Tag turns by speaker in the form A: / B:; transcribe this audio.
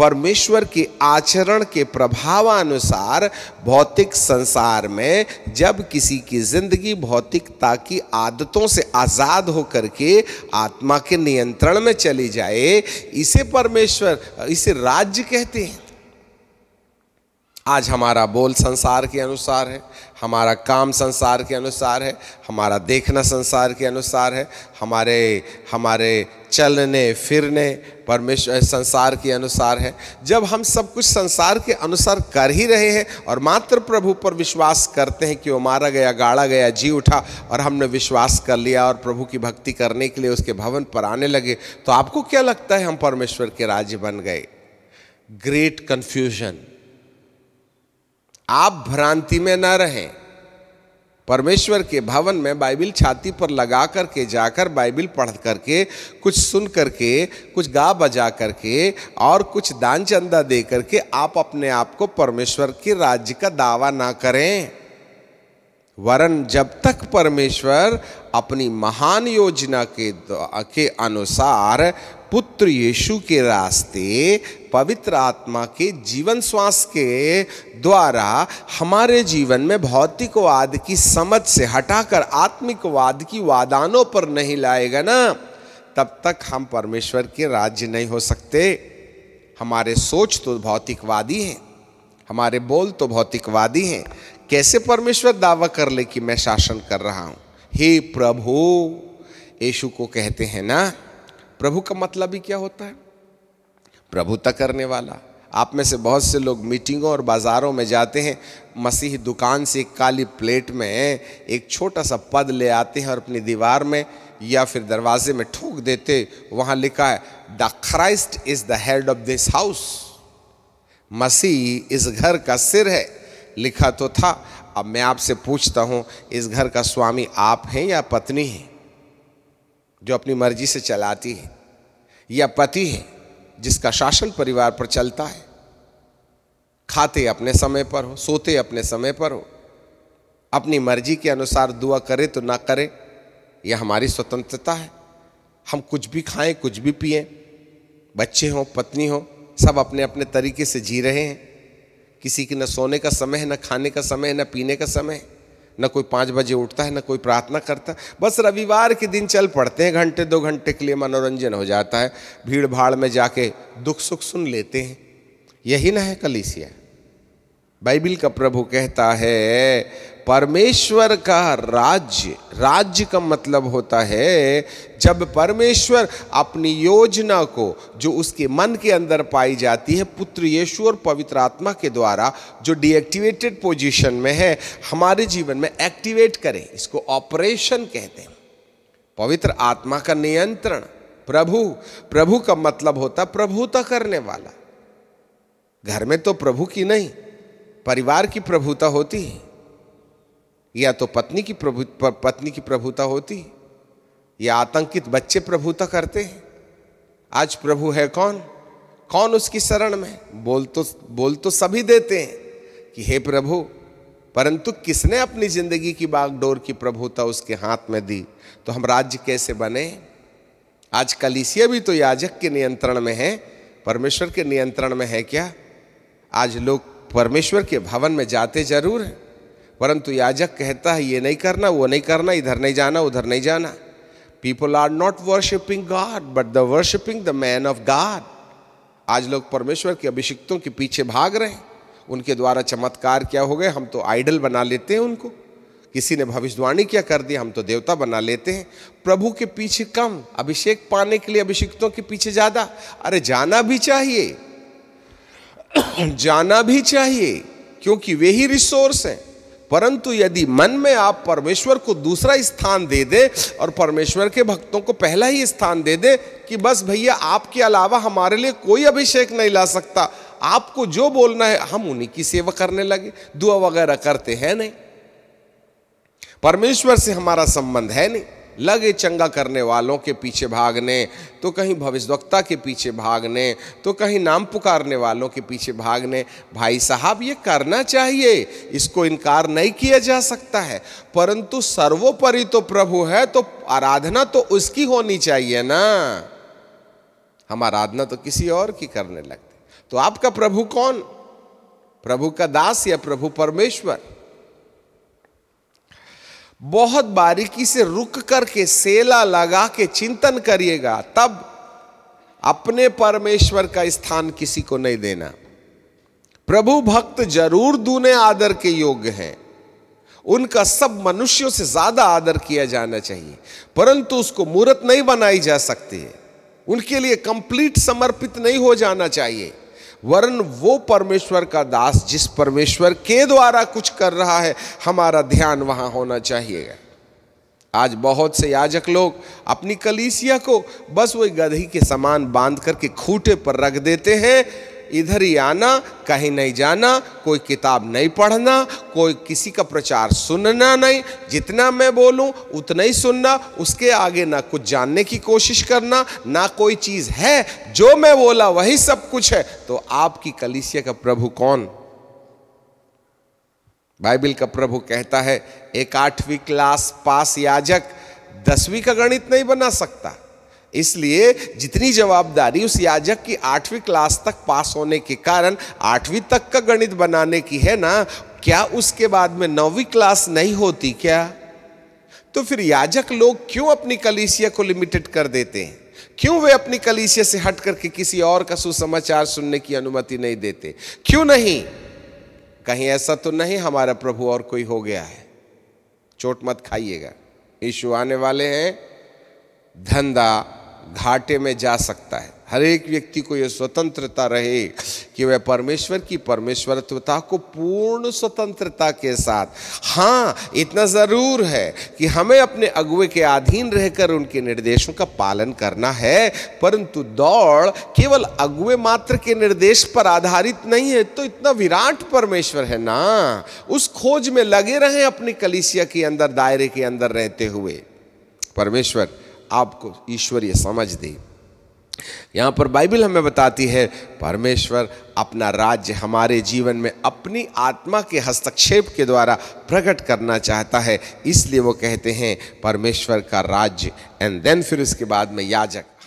A: परमेश्वर के आचरण के प्रभावानुसार भौतिक संसार में जब किसी की जिंदगी भौतिकता की आदतों से आज़ाद होकर के आत्मा के नियंत्रण में चली जाए इसे परमेश्वर इसे राज्य कहते हैं आज हमारा बोल संसार के अनुसार है हमारा काम संसार के अनुसार है हमारा देखना संसार के अनुसार है हमारे हमारे चलने फिरने परमेश्वर संसार के अनुसार है जब हम सब कुछ संसार के अनुसार कर ही रहे हैं और मात्र प्रभु पर विश्वास करते हैं कि वो मारा गया गाड़ा गया जी उठा और हमने विश्वास कर लिया और प्रभु की भक्ति करने के लिए उसके भवन पर आने लगे तो आपको क्या लगता है हम परमेश्वर के राज्य बन गए ग्रेट कन्फ्यूजन आप भ्रांति में न रहें परमेश्वर के भवन में बाइबिल छाती पर लगा करके जाकर बाइबिल पढ़ करके कुछ सुन करके कुछ गा बजा करके और कुछ दान चंदा दे करके आप अपने आप को परमेश्वर के राज्य का दावा ना करें वरन जब तक परमेश्वर अपनी महान योजना के के अनुसार पुत्र यीशु के रास्ते पवित्र आत्मा के जीवन श्वास के द्वारा हमारे जीवन में भौतिकवाद की समझ से हटाकर आत्मिकवाद की वादानों पर नहीं लाएगा ना तब तक हम परमेश्वर के राज्य नहीं हो सकते हमारे सोच तो भौतिकवादी हैं हमारे बोल तो भौतिकवादी हैं कैसे परमेश्वर दावा कर ले कि मैं शासन कर रहा हूं हे प्रभु यीशु को कहते हैं ना प्रभु का मतलब ही क्या होता है प्रभुता करने वाला आप में से बहुत से लोग मीटिंगों और बाज़ारों में जाते हैं मसीह दुकान से एक काली प्लेट में एक छोटा सा पद ले आते हैं और अपनी दीवार में या फिर दरवाजे में ठोक देते वहाँ लिखा है the Christ is the head of this house मसीह इस घर का सिर है लिखा तो था अब मैं आपसे पूछता हूँ इस घर का स्वामी आप हैं या पत्नी हैं जो अपनी मर्जी से चलाती है या पति है जिसका शासन परिवार पर चलता है खाते अपने समय पर हो सोते अपने समय पर हो अपनी मर्जी के अनुसार दुआ करे तो ना करे यह हमारी स्वतंत्रता है हम कुछ भी खाएं कुछ भी पिए बच्चे हों पत्नी हो सब अपने अपने तरीके से जी रहे हैं किसी के न सोने का समय है न खाने का समय है न पीने का समय है न कोई पाँच बजे उठता है न कोई प्रार्थना करता बस रविवार के दिन चल पड़ते हैं घंटे दो घंटे के लिए मनोरंजन हो जाता है भीड़ भाड़ में जाके दुख सुख सुन लेते हैं यही ना है कलीसिया बाइबिल का प्रभु कहता है परमेश्वर का राज्य राज्य का मतलब होता है जब परमेश्वर अपनी योजना को जो उसके मन के अंदर पाई जाती है पुत्र यीशु और पवित्र आत्मा के द्वारा जो डीएक्टिवेटेड पोजीशन में है हमारे जीवन में एक्टिवेट करें इसको ऑपरेशन कहते हैं पवित्र आत्मा का नियंत्रण प्रभु प्रभु का मतलब होता प्रभुता करने वाला घर में तो प्रभु की नहीं परिवार की प्रभुता होती या तो पत्नी की प्रभु पत्नी की प्रभुता होती या आतंकित बच्चे प्रभुता करते हैं आज प्रभु है कौन कौन उसकी शरण में बोल तो बोल तो सभी देते हैं कि हे प्रभु परंतु किसने अपनी जिंदगी की बागडोर की प्रभुता उसके हाथ में दी तो हम राज्य कैसे बने आज कलिसिया भी तो याजक के नियंत्रण में है परमेश्वर के नियंत्रण में है क्या आज लोग परमेश्वर के भवन में जाते जरूर हैं परंतु याजक कहता है ये नहीं करना वो नहीं करना इधर नहीं जाना उधर नहीं जाना people are not worshipping God but the worshipping the man of God आज लोग परमेश्वर के अभिषिक्तों के पीछे भाग रहे हैं उनके द्वारा चमत्कार क्या हो गए हम तो आइडल बना लेते हैं उनको किसी ने भविष्यवाणी क्या कर दी हम तो देवता बना लेते हैं प्रभु के पीछे कम अभिषेक पाने के लिए अभिषिक्तों के पीछे ज़्यादा अरे जाना भी चाहिए जाना भी चाहिए क्योंकि वे ही रिसोर्स हैं परंतु यदि मन में आप परमेश्वर को दूसरा स्थान दे दें और परमेश्वर के भक्तों को पहला ही स्थान दे दें कि बस भैया आपके अलावा हमारे लिए कोई अभिषेक नहीं ला सकता आपको जो बोलना है हम उन्हीं की सेवा करने लगे दुआ वगैरह करते हैं नहीं परमेश्वर से हमारा संबंध है नहीं लगे चंगा करने वालों के पीछे भागने तो कहीं भविष्यवक्ता के पीछे भागने तो कहीं नाम पुकारने वालों के पीछे भागने भाई साहब ये करना चाहिए इसको इनकार नहीं किया जा सकता है परंतु सर्वोपरि तो प्रभु है तो आराधना तो उसकी होनी चाहिए ना हम आराधना तो किसी और की करने लगते तो आपका प्रभु कौन प्रभु का दास या प्रभु परमेश्वर बहुत बारीकी से रुक करके सेला लगा के चिंतन करिएगा तब अपने परमेश्वर का स्थान किसी को नहीं देना प्रभु भक्त जरूर दूने आदर के योग्य हैं उनका सब मनुष्यों से ज्यादा आदर किया जाना चाहिए परंतु उसको मूर्त नहीं बनाई जा सकती है उनके लिए कंप्लीट समर्पित नहीं हो जाना चाहिए वरन वो परमेश्वर का दास जिस परमेश्वर के द्वारा कुछ कर रहा है हमारा ध्यान वहाँ होना चाहिए आज बहुत से याजक लोग अपनी कलीसिया को बस वही गधी के समान बांध करके खूटे पर रख देते हैं इधर ही आना कहीं नहीं जाना कोई किताब नहीं पढ़ना कोई किसी का प्रचार सुनना नहीं जितना मैं बोलूं उतना ही सुनना उसके आगे ना कुछ जानने की कोशिश करना ना कोई चीज़ है जो मैं बोला वही सब कुछ है तो आपकी कलिसिया का प्रभु कौन बाइबिल का प्रभु कहता है एक आठवीं क्लास पास याजक दसवीं का गणित नहीं बना सकता इसलिए जितनी जवाबदारी उस याजक की आठवीं क्लास तक पास होने के कारण आठवीं तक का गणित बनाने की है ना क्या उसके बाद में नौवीं क्लास नहीं होती क्या तो फिर याजक लोग क्यों अपनी कलीसिया को लिमिटेड कर देते हैं क्यों वे अपनी कलीसिया से हट करके किसी और का सुसमाचार सुनने की अनुमति नहीं देते क्यों नहीं कहीं ऐसा तो नहीं हमारा प्रभु और कोई हो गया है चोट मत खाइएगा यीशु आने वाले हैं धंधा घाटे में जा सकता है हर एक व्यक्ति को यह स्वतंत्रता रहे कि वह परमेश्वर की परमेश्वरत्वता को पूर्ण स्वतंत्रता के साथ हाँ इतना ज़रूर है कि हमें अपने अगुए के अधीन रहकर उनके निर्देशों का पालन करना है परंतु दौड़ केवल अगुए मात्र के निर्देश पर आधारित नहीं है तो इतना विराट परमेश्वर है ना उस खोज में लगे रहें अपनी कलिसिया के अंदर दायरे के अंदर रहते हुए परमेश्वर आपको ईश्वरीय समझ दे यहाँ पर बाइबल हमें बताती है परमेश्वर अपना राज्य हमारे जीवन में अपनी आत्मा के हस्तक्षेप के द्वारा प्रकट करना चाहता है इसलिए वो कहते हैं परमेश्वर का राज्य एंड देन फिर उसके बाद में याजक